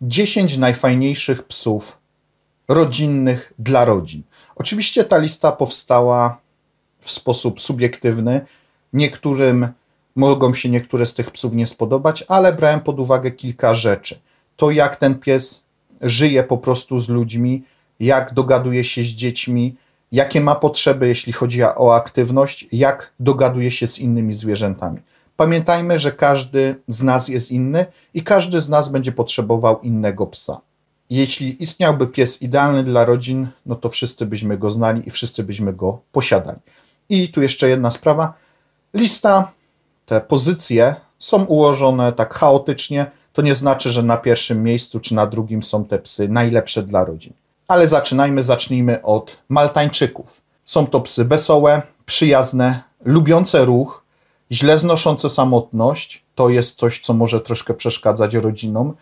10 najfajniejszych psów rodzinnych dla rodzin. Oczywiście ta lista powstała w sposób subiektywny. Niektórym mogą się niektóre z tych psów nie spodobać, ale brałem pod uwagę kilka rzeczy. To jak ten pies żyje po prostu z ludźmi, jak dogaduje się z dziećmi, jakie ma potrzeby, jeśli chodzi o aktywność, jak dogaduje się z innymi zwierzętami. Pamiętajmy, że każdy z nas jest inny i każdy z nas będzie potrzebował innego psa. Jeśli istniałby pies idealny dla rodzin, no to wszyscy byśmy go znali i wszyscy byśmy go posiadali. I tu jeszcze jedna sprawa. Lista, te pozycje są ułożone tak chaotycznie. To nie znaczy, że na pierwszym miejscu czy na drugim są te psy najlepsze dla rodzin. Ale zaczynajmy, zacznijmy od Maltańczyków. Są to psy wesołe, przyjazne, lubiące ruch, źle znoszące samotność to jest coś, co może troszkę przeszkadzać rodzinom,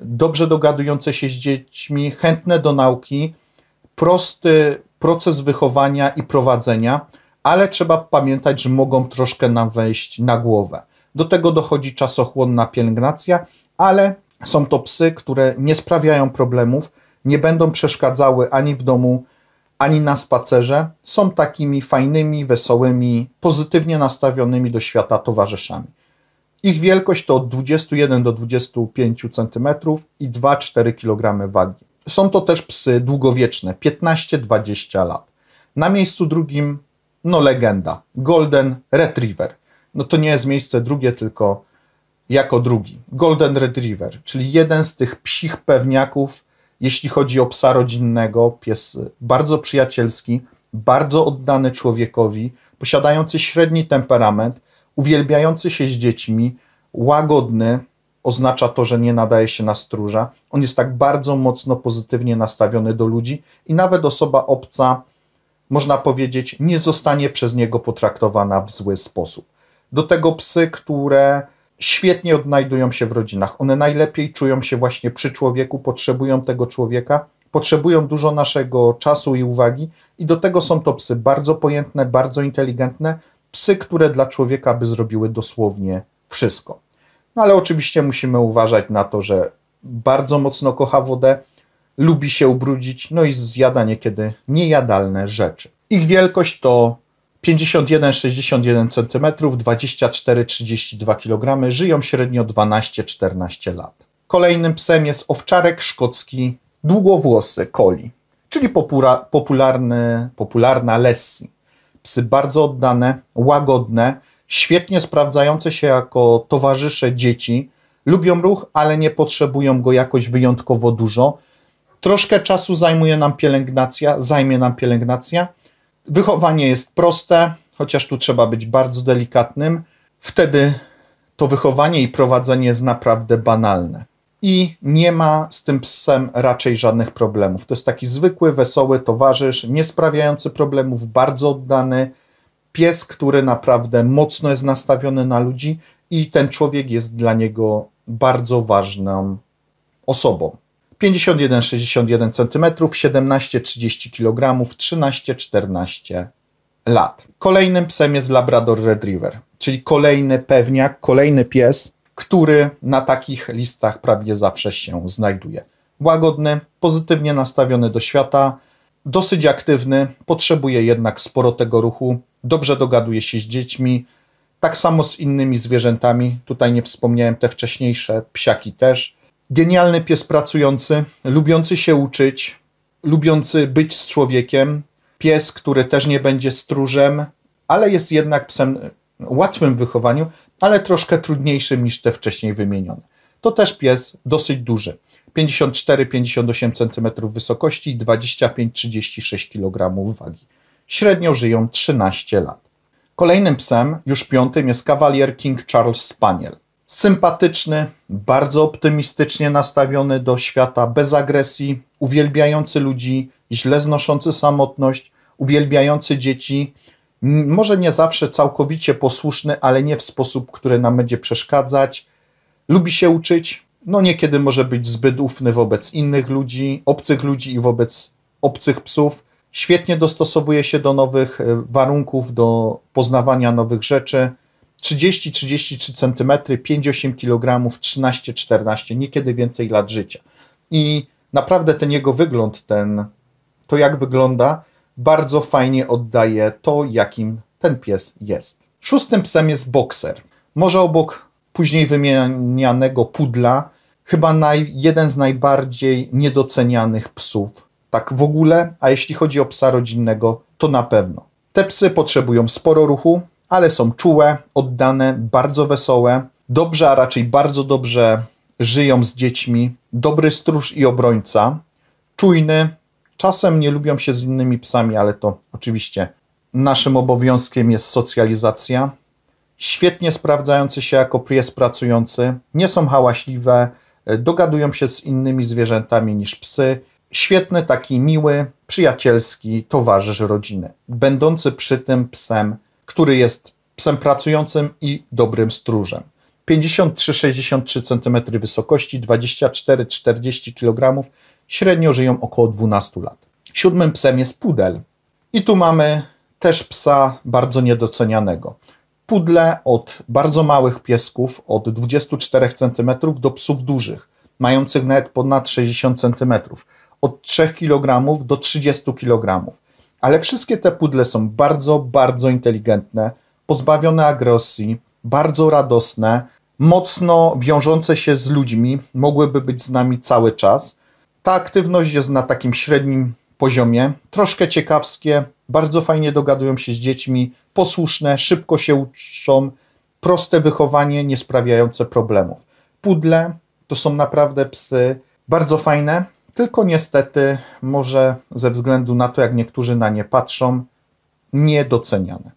dobrze dogadujące się z dziećmi, chętne do nauki, prosty proces wychowania i prowadzenia, ale trzeba pamiętać, że mogą troszkę nam wejść na głowę. Do tego dochodzi czasochłonna pielęgnacja, ale są to psy, które nie sprawiają problemów, nie będą przeszkadzały ani w domu ani na spacerze są takimi fajnymi, wesołymi, pozytywnie nastawionymi do świata towarzyszami. Ich wielkość to od 21 do 25 cm i 2-4 kg wagi. Są to też psy długowieczne, 15-20 lat. Na miejscu drugim, no legenda, Golden Retriever. No to nie jest miejsce drugie, tylko jako drugi. Golden Retriever, czyli jeden z tych psich pewniaków, jeśli chodzi o psa rodzinnego. Pies bardzo przyjacielski, bardzo oddany człowiekowi, posiadający średni temperament, uwielbiający się z dziećmi, łagodny. Oznacza to, że nie nadaje się na stróża. On jest tak bardzo mocno pozytywnie nastawiony do ludzi i nawet osoba obca, można powiedzieć, nie zostanie przez niego potraktowana w zły sposób. Do tego psy, które świetnie odnajdują się w rodzinach. One najlepiej czują się właśnie przy człowieku, potrzebują tego człowieka, potrzebują dużo naszego czasu i uwagi, i do tego są to psy bardzo pojętne, bardzo inteligentne, psy, które dla człowieka by zrobiły dosłownie wszystko. No ale oczywiście musimy uważać na to, że bardzo mocno kocha wodę, lubi się ubrudzić, no i zjada niekiedy niejadalne rzeczy. Ich wielkość to 51-61 cm, 24-32 kg, żyją średnio 12-14 lat. Kolejnym psem jest owczarek szkocki długowłosy coli, czyli popularny, popularna Lessie. Psy bardzo oddane, łagodne, świetnie sprawdzające się jako towarzysze dzieci. Lubią ruch, ale nie potrzebują go jakoś wyjątkowo dużo. Troszkę czasu zajmuje nam pielęgnacja, zajmie nam pielęgnacja, Wychowanie jest proste, chociaż tu trzeba być bardzo delikatnym. Wtedy to wychowanie i prowadzenie jest naprawdę banalne. I nie ma z tym psem raczej żadnych problemów. To jest taki zwykły, wesoły towarzysz, nie sprawiający problemów, bardzo oddany pies, który naprawdę mocno jest nastawiony na ludzi, i ten człowiek jest dla niego bardzo ważną osobą. 51-61 cm, 17-30 kg, 13-14 lat. Kolejnym psem jest Labrador Retriever, czyli kolejny pewniak, kolejny pies, który na takich listach prawie zawsze się znajduje. Łagodny, pozytywnie nastawiony do świata, dosyć aktywny, potrzebuje jednak sporo tego ruchu, dobrze dogaduje się z dziećmi, tak samo z innymi zwierzętami. Tutaj nie wspomniałem te wcześniejsze psiaki też. Genialny pies pracujący, lubiący się uczyć, lubiący być z człowiekiem. Pies, który też nie będzie stróżem, ale jest jednak psem e, łatwym w wychowaniu, ale troszkę trudniejszym niż te wcześniej wymienione. To też pies dosyć duży. 54-58 cm wysokości, 25-36 kg wagi. Średnio żyją 13 lat. Kolejnym psem, już piątym, jest kawalier King Charles Spaniel. Sympatyczny, bardzo optymistycznie nastawiony do świata, bez agresji, uwielbiający ludzi, źle znoszący samotność, uwielbiający dzieci, może nie zawsze całkowicie posłuszny, ale nie w sposób, który nam będzie przeszkadzać. Lubi się uczyć, no niekiedy może być zbyt ufny wobec innych ludzi, obcych ludzi i wobec obcych psów. Świetnie dostosowuje się do nowych e, warunków, do poznawania nowych rzeczy. 30-33 cm, 5-8 kg, 13-14, niekiedy więcej lat życia. I naprawdę ten jego wygląd, ten, to jak wygląda, bardzo fajnie oddaje to, jakim ten pies jest. Szóstym psem jest bokser. Może obok później wymienianego pudla, chyba naj, jeden z najbardziej niedocenianych psów. Tak w ogóle, a jeśli chodzi o psa rodzinnego, to na pewno. Te psy potrzebują sporo ruchu, ale są czułe, oddane, bardzo wesołe, dobrze, a raczej bardzo dobrze żyją z dziećmi, dobry stróż i obrońca, czujny, czasem nie lubią się z innymi psami, ale to oczywiście naszym obowiązkiem jest socjalizacja. Świetnie sprawdzający się jako pies pracujący, nie są hałaśliwe, dogadują się z innymi zwierzętami niż psy. Świetny, taki miły, przyjacielski towarzysz rodziny, będący przy tym psem który jest psem pracującym i dobrym stróżem. 53-63 cm wysokości, 24-40 kg, średnio żyją około 12 lat. Siódmym psem jest pudel. I tu mamy też psa bardzo niedocenianego. Pudle od bardzo małych piesków, od 24 cm do psów dużych, mających nawet ponad 60 cm, od 3 kg do 30 kg. Ale wszystkie te pudle są bardzo, bardzo inteligentne, pozbawione agresji, bardzo radosne, mocno wiążące się z ludźmi, mogłyby być z nami cały czas. Ta aktywność jest na takim średnim poziomie, troszkę ciekawskie, bardzo fajnie dogadują się z dziećmi, posłuszne, szybko się uczą, proste wychowanie, nie sprawiające problemów. Pudle to są naprawdę psy bardzo fajne, tylko niestety, może ze względu na to, jak niektórzy na nie patrzą, niedoceniane.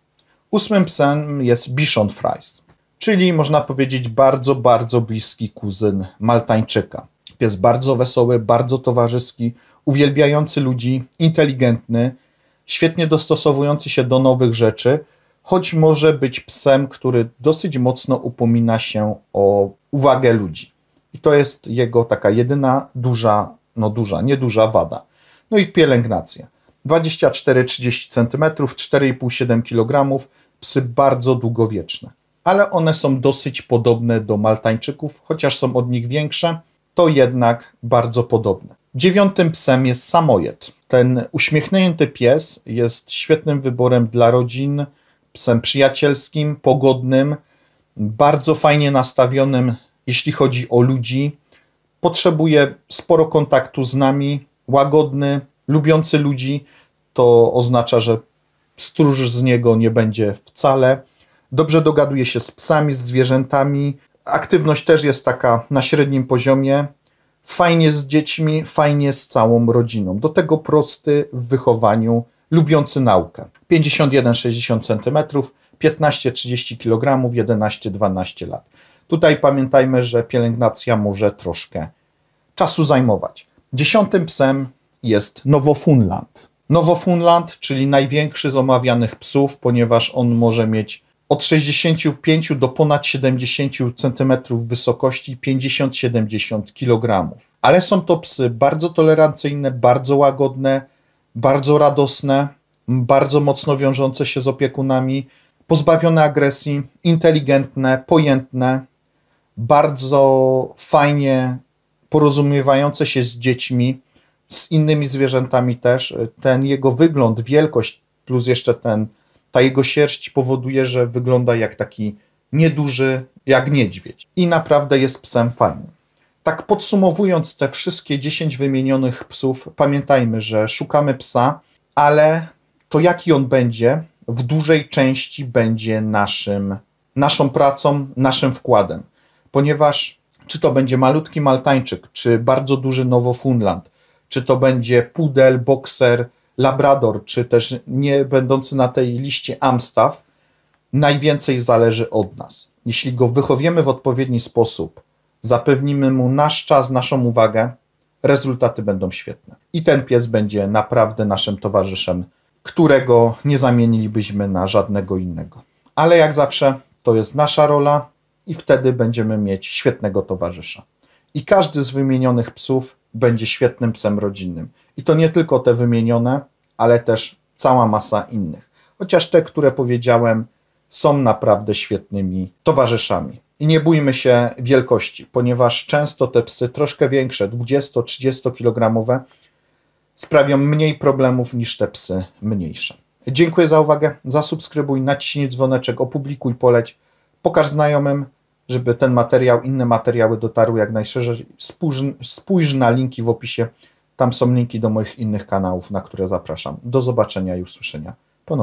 Ósmym psem jest Bichon Frise, czyli można powiedzieć bardzo, bardzo bliski kuzyn Maltańczyka. Pies bardzo wesoły, bardzo towarzyski, uwielbiający ludzi, inteligentny, świetnie dostosowujący się do nowych rzeczy, choć może być psem, który dosyć mocno upomina się o uwagę ludzi. I to jest jego taka jedyna duża no duża, nieduża wada. No i pielęgnacja. 24-30 cm, 4,5-7 kg, psy bardzo długowieczne. Ale one są dosyć podobne do Maltańczyków, chociaż są od nich większe, to jednak bardzo podobne. Dziewiątym psem jest samojed. Ten uśmiechnięty pies jest świetnym wyborem dla rodzin, psem przyjacielskim, pogodnym, bardzo fajnie nastawionym, jeśli chodzi o ludzi, potrzebuje sporo kontaktu z nami, łagodny, lubiący ludzi, to oznacza, że stróż z niego nie będzie wcale. Dobrze dogaduje się z psami, z zwierzętami. Aktywność też jest taka na średnim poziomie. Fajnie z dziećmi, fajnie z całą rodziną. Do tego prosty w wychowaniu, lubiący naukę. 51-60 cm, 15-30 kg, 11-12 lat. Tutaj pamiętajmy, że pielęgnacja może troszkę czasu zajmować. Dziesiątym psem jest Nowofunland. Nowofunland, czyli największy z omawianych psów, ponieważ on może mieć od 65 do ponad 70 cm wysokości, 50-70 kg. Ale są to psy bardzo tolerancyjne, bardzo łagodne, bardzo radosne, bardzo mocno wiążące się z opiekunami, pozbawione agresji, inteligentne, pojętne, bardzo fajnie porozumiewające się z dziećmi, z innymi zwierzętami też. Ten jego wygląd, wielkość, plus jeszcze ten, ta jego sierść powoduje, że wygląda jak taki nieduży, jak niedźwiedź. I naprawdę jest psem fajnym. Tak podsumowując te wszystkie 10 wymienionych psów, pamiętajmy, że szukamy psa, ale to jaki on będzie, w dużej części będzie naszym, naszą pracą, naszym wkładem ponieważ czy to będzie malutki Maltańczyk, czy bardzo duży Nowofundland, czy to będzie pudel, bokser, labrador, czy też nie będący na tej liście Amstaff, najwięcej zależy od nas. Jeśli go wychowiemy w odpowiedni sposób, zapewnimy mu nasz czas, naszą uwagę, rezultaty będą świetne. I ten pies będzie naprawdę naszym towarzyszem, którego nie zamienilibyśmy na żadnego innego. Ale jak zawsze, to jest nasza rola, i wtedy będziemy mieć świetnego towarzysza. I każdy z wymienionych psów będzie świetnym psem rodzinnym. I to nie tylko te wymienione, ale też cała masa innych. Chociaż te, które powiedziałem, są naprawdę świetnymi towarzyszami. I nie bójmy się wielkości, ponieważ często te psy troszkę większe, 20-30 kg, sprawią mniej problemów niż te psy mniejsze. Dziękuję za uwagę. Zasubskrybuj, naciśnij dzwoneczek, opublikuj, poleć, pokaż znajomym żeby ten materiał, inne materiały dotarły jak najszerzej. Spójrz, spójrz na linki w opisie. Tam są linki do moich innych kanałów, na które zapraszam. Do zobaczenia i usłyszenia ponownie.